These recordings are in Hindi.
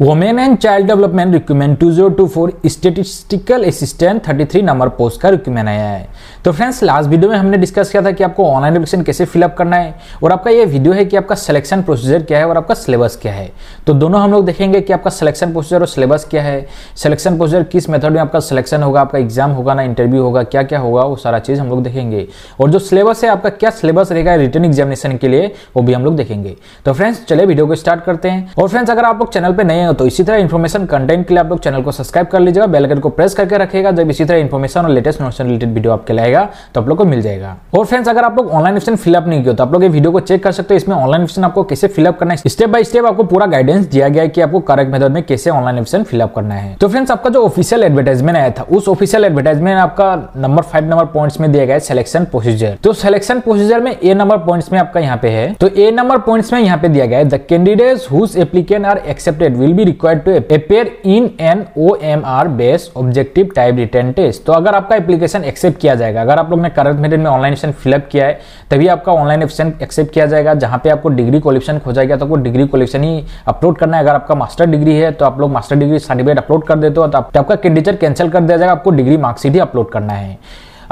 women and child development to 2024 statistical assistant thirty three number post का रिक्यूमेंट आया है तो फ्रेंड्स लास्ट वीडियो में हमने डिस्कस किया था कि आपको ऑनलाइन एप्लीकेशन कैसे फिलअप करना है और आपका ये वीडियो है कि आपका सिलेक्शन प्रोसीजर क्या है और आपका सिलेबस क्या है तो दोनों हम लोग देखेंगे कि आपका सिलेक्शन प्रोसीजर और सिलेबस क्या है सिलेक्शन प्रोसीजर किस मेथड में आपका सिलेक्शन होगा आपका एग्जाम होगा ना इंटरव्यू होगा क्या क्या होगा वो सारा चीज़ हम लोग देखेंगे और जो सिलेबस है आपका क्या सिलेबस रहेगा रिटर्न एग्जामिनेशन के लिए वो भी हम लोग देखेंगे तो फ्रेंड्स चले वीडियो को स्टार्ट करते हैं और फ्रेंड्स अगर आप लोग चैनल पर नए हो तो इसी तरह इन्फॉर्मेशन कंटेंट के लिए आप लोग चैनल को सब्सक्राइब कर लीजिएगा बेलकन को प्रेस करके रखेगा जब इसी तरह इन्फॉर्मेशन और लेटेस्ट नोट्स रिलेटेड वीडियो आपके लाएगा तो आप लोग को मिल जाएगा और फ्रेंड्स अगर आप लोग ऑनलाइन ऑप्शन फिलअप नहीं किया तो आप लोग ये वीडियो को चेक कर सकते हो इसमें ऑनलाइन ऑप्शन आपको कैसे फिलअप करना है स्टेप बाय स्टेप आपको पूरा गाइडेंस दिया गया है कि आपको करेक्ट मेथड में कैसे ऑनलाइन ऑप्शन फिलअप करना है तो फ्रेंड्स आपका जो ऑफिशियल एडवर्टाइजमेंट आया था उस ऑफिशियल एडवर्टाइजमेंट आपका नंबर फाइव नंबर पॉइंट्स में दिया गया है सिलेक्शन प्रोसीजर तो सिलेक्शन प्रोसीजर में ए नंबर पॉइंट्स में आपका यहाँ पे है तो ए नंबर पॉइंट्स में यहाँ पे दिया गया है the candidates whose applicant are accepted will will be required to appear in an OMR based objective type written test तो अगर आपका एप्लीकेशन एक्सेप्ट किया जाएगा अगर आप लोग ने करंट मेरिट में ऑनलाइन एप्लीकेशन फिलअप किया है तभी आपका ऑनलाइन एप्लीकेशन एक्सेप्ट किया जाएगा जहां पे आपको डिग्री कोलेक्शन खो जाएगा तो आपको डिग्री कोलेक्शन ही अपलोड करना है अगर आपका मास्टर डिग्री है तो आप लोग मास्टर डिग्री सर्टिफिकेट अपलोड कर देते हो तो, तो आपका कैंडिडेट कैंसिल कर दिया जाएगा आपको डिग्री मार्कशीट ही अपलोड करना है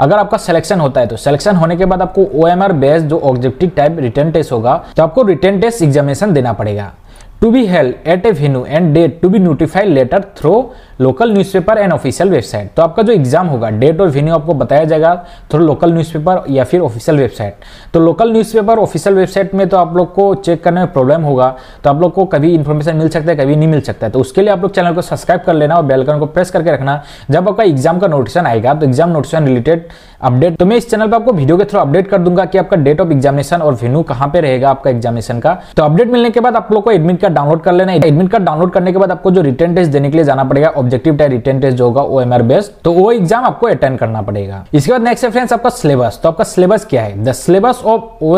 अगर आपका सिलेक्शन होता है तो सिलेक्शन होने के बाद आपको ओ एम आर बेस्ड जो ऑब्जेक्टिव टाइप रिटर्न टेस्ट होगा तो आपको रिटर्न टेस्ट एग्जामिनेशन देना पड़ेगा to be held at a venue and date to be notified later through local newspaper and official website तो आपका जो एग्जाम होगा डेट और वेन्यू आपको बताया जाएगा थ्रू लोकल न्यूज़पेपर या फिर ऑफिशियल वेबसाइट तो लोकल न्यूज़पेपर ऑफिशियल वेबसाइट में तो आप लोग को चेक करने में प्रॉब्लम होगा तो आप लोग को कभी इन्फॉर्मेशन मिल सकता है कभी नहीं मिल सकता है तो उसके लिए आप लोग चैनल को सब्सक्राइब कर लेना और बेलकन को प्रेस करके रखना जब आपका एग्जाम का नोटिफिकेशन आएगा तो एग्जाम नोटिफिकेशन रिलेटेड अपडेट तो मैं इस चैनल पर आपको वीडियो के थ्रू अपडेट कर दूंगा कि आपका डेट ऑफ एग्जामिनेशन और वेन्यू कहाँ पे रहेगा आपका एग्जामिनेशन का तो अपडेट मिलने के बाद आप लोग को एडमिट कार्ड डाउनलोड कर लेना एडमिट कार्ड डाउनलोड करने के बाद आपको जो रिटर्न टेस्ट देने के लिए जाना पड़ेगा ऑब्जेक्टिव टाइप रिटर्न टेस्ट जो होगा वो एम आर बेस्ट तो वो एग्जाम आपको अटेंड करना पड़ेगा इसके बाद नेक्स्ट फ्रेंड्स आपका सिलेबस तो आपका सिलेबस क्या है the syllabus of O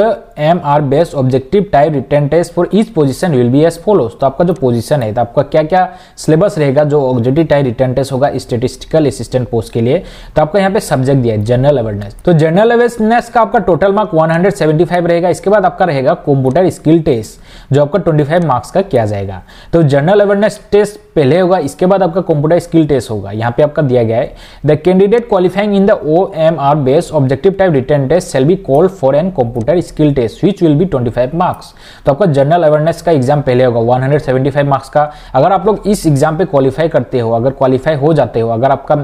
M R based objective type written test for each position will be as follows तो आपका जो पोजिशन है तो आपका क्या क्या सिलेबस रहेगा जो ऑब्जेक्टिव टाइप रिटर्न टेस्ट होगा स्टेटिस्टिकल असिस्टेंट पोस्ट के लिए तो आपका यहाँ पे सब्जेक्ट दिया है जनरल अवेयरनेस तो जनरल अवेयरनेस का आपका टोटल मार्क 175 रहेगा इसके बाद आपका रहेगा कंप्यूटर स्किल टेस्ट जो आपका 25 मार्क्स का किया जाएगा तो जनरल अवेयरनेस टेस्ट पहले होगा इसके बाद आपका कंप्यूटर स्किल टेस्ट होगा यहाँ पे आपका दिया गया है the candidate qualifying in the O M R base objective type written test shall be called for an computer skill test which will be 25 marks तो आपका जनरल अवेयरनेस का एग्जाम पहले होगा वन मार्क्स का अगर आप लोग इस एग्जाम पे क्वालिफाई करते हो अगर क्वालिफाई हो जाते हो अगर आपका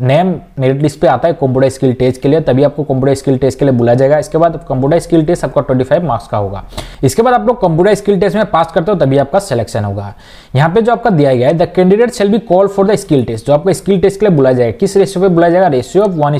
नेम मेरिट लिस्ट पे आता है कंप्यूटर स्किल टेस्ट के लिए तभी आपको कंप्यूटर स्किल टेस्ट के लिए बुलाया जाएगा इसके बाद कंप्यूटर स्किल टेस्ट आपका 25 मार्क्स का होगा इसके बाद आप लोग कंप्यूटर स्किल टेस्ट में पास करते हो तभी आपका सिलेक्शन होगा यहाँ पे जो आपका दिया गया है the candidate shall be call for the skill test जो आपका स्किल टेस्ट के लिए बुलाया जाएगा किस रेशियो पर बुलाया जाएगा रेशियो ऑफ वन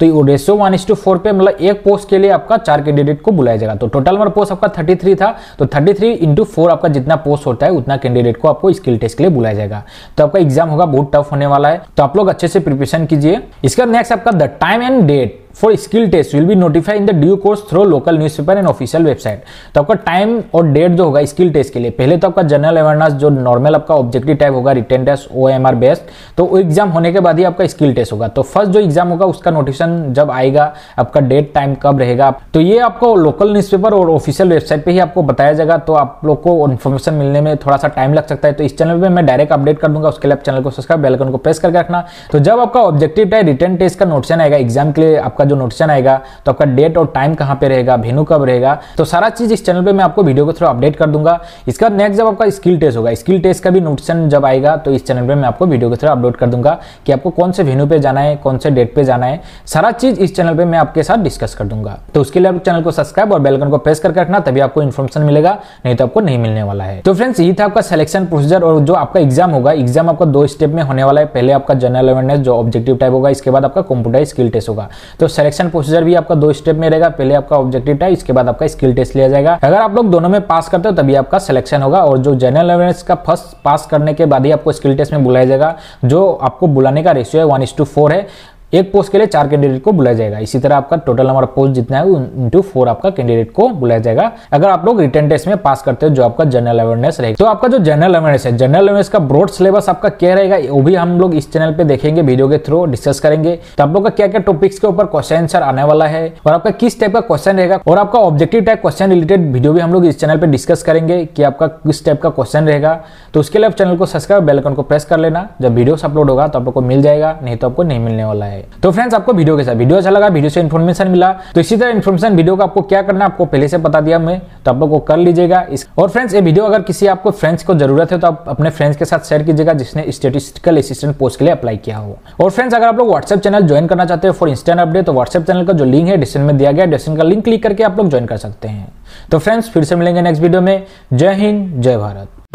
तो ये ratio one is two four पे मतलब एक पोस्ट के लिए आपका चार कैंडिडेट को बुलाया जाएगा तो टोटल हमारा पोस्ट आपका थर्टी थ्री था तो थर्टी थ्री इंटू फोर आपका जितना पोस्ट होता है उतना कैंडिडेट को आपको स्किल टेस्ट के लिए बुलाया जाएगा तो आपका एग्जाम होगा बहुत टफ होने वाला है तो आप लोग अच्छे से प्रिपरेशन कीजिए इसका नेक्स्ट आपका the time and date for skill test will be notify in the due course through local paper and official website तो आपका टाइम और डेट जो होगा स्किल टेस्ट के लिए पहले तो आपका जनरल अवेयरनेस जो नॉर्मल आपका ऑब्जेक्टिव टाइप होगा written test O M R based तो वो एग्जाम होने के बाद ही आपका स्किल टेस्ट होगा तो फर्स्ट जो एग्जाम होगा उसका नोटिफिकेशन जब आएगा आपका डेट टाइम कब रहेगा तो ये आपको लोकल न्यूज पेपर और ऑफिशियल वेबसाइट पर ही आपको बताया जाएगा तो आप लोग को इन्फॉर्मेशन मिलने में थोड़ा सा टाइम लग सकता है तो इस चैनल पर मैं डायरेक्ट अपडेट कर दूंगा उसके लिए आप चैनल को सब्सक्राइब बेलकन को प्रेस करके रखना तो जब आपका ऑब्जेक्टिव टाइप रिटर्न टेस्ट का नोटिशन आएगा एग्जाम के लिए आपका आपका जो नोटिशन आएगा तो आपका डेट और टाइम कहाँ पे रहेगा वेन्यू कब रहेगा तो सारा चीज इस चैनल पर मैं आपको वीडियो को थ्रू अपडेट कर दूंगा इसका नेक्स्ट जब आपका स्किल टेस्ट होगा स्किल टेस्ट का भी नोटिशन जब आएगा तो इस चैनल पर मैं आपको वीडियो के थ्रू अपलोड कर दूंगा कि आपको कौन से वेन्यू पे जाना है कौन से डेट पे जाना है सारा चीज इस चैनल पर मैं आपके साथ डिस्कस कर दूंगा तो उसके लिए आप चैनल को सब्सक्राइब और बेलकन को प्रेस करके रखना तभी आपको इन्फॉर्मेशन मिलेगा नहीं तो आपको नहीं मिलने वाला है तो फ्रेंड्स यही था आपका सिलेक्शन प्रोसीजर और जो आपका एग्जाम होगा एग्जाम आपका दो स्टेप में होने वाला है पहले आपका जनरल अवेयरनेस जो ऑब्जेक्टिव टाइप होगा इसके बाद आपका कंप्यूटर स्किल टेस्ट होगा तो सिलेक्शन प्रोसीजर भी आपका दो स्टेप में रहेगा पहले आपका ऑब्जेक्टिव टाइप इसके बाद आपका स्किल टेस्ट लिया जाएगा अगर आप लोग दोनों में पास करते हो तभी आपका सिलेक्शन होगा और जो जनरल अवेयरनेस का फर्स्ट पास करने के बाद ही आपको स्किल टेस्ट में बुलाया जाएगा जो आपको बुलाने का रेशियो है वन है एक पोस्ट के लिए चार कैंडिडेट को बुलाया जाएगा इसी तरह आपका टोटल हमारा पोस्ट जितना है इंटू फोर आपका कैंडिडेट को बुलाया जाएगा अगर आप लोग रिटर्न टेस्ट में पास करते हो जो आपका जनरल अवेयरनेस रहेगा तो आपका जो जनरल अवेयरनेस है जनरल अवेयरनेस का ब्रॉड सिलेबस आपका क्या रहेगा वो भी हम लोग इस चैनल पे देखेंगे वीडियो के थ्रू डिस्कस करेंगे तो आप लोग का क्या क्या टॉपिक्स के ऊपर क्वेश्चन आंसर आने वाला है और आपका किस टाइप का क्वेश्चन रहेगा और आपका objective type question related video भी हम लोग इस चैनल पर डिस्कस करेंगे कि आपका किस टाइप का क्वेश्चन रहेगा तो उसके लिए आप चैनल को सब्सक्राइब बेलकन को प्रेस कर लेना जब वीडियो अपलोड होगा तो आपको मिल जाएगा नहीं तो आपको नहीं मिलने वाला है है तो फ्रेंड्स आपको वीडियो कैसा वीडियो अच्छा लगा वीडियो से इन्फॉर्मेशन मिला तो इसी तरह इन्फॉर्मेशन वीडियो का आपको क्या करना है आपको पहले से बता दिया मैं तो आप लोग को कर लीजिएगा इस और फ्रेंड्स ये वीडियो अगर किसी आपको फ्रेंड्स को जरूरत है तो आप अपने फ्रेंड्स के साथ शेयर कीजिएगा जिसने स्टेटिस्टिकल असिस्टेंट पोस्ट के लिए अप्लाई किया हो और फ्रेंड्स अगर आप लोग व्हाट्सएप चैनल ज्वाइन करना चाहते हो फॉर इंस्टेंट अपडेट तो व्हाट्सएप चैनल का जो लिंक है डिस्क्रिप्शन में दिया गया डिस्क्रिप्शन का लिंक क्लिक करके आप लोग ज्वाइन कर सकते हैं तो फ्रेंड्स फिर से मिलेंगे नेक्स्ट वीडियो में जय हिंद जय भारत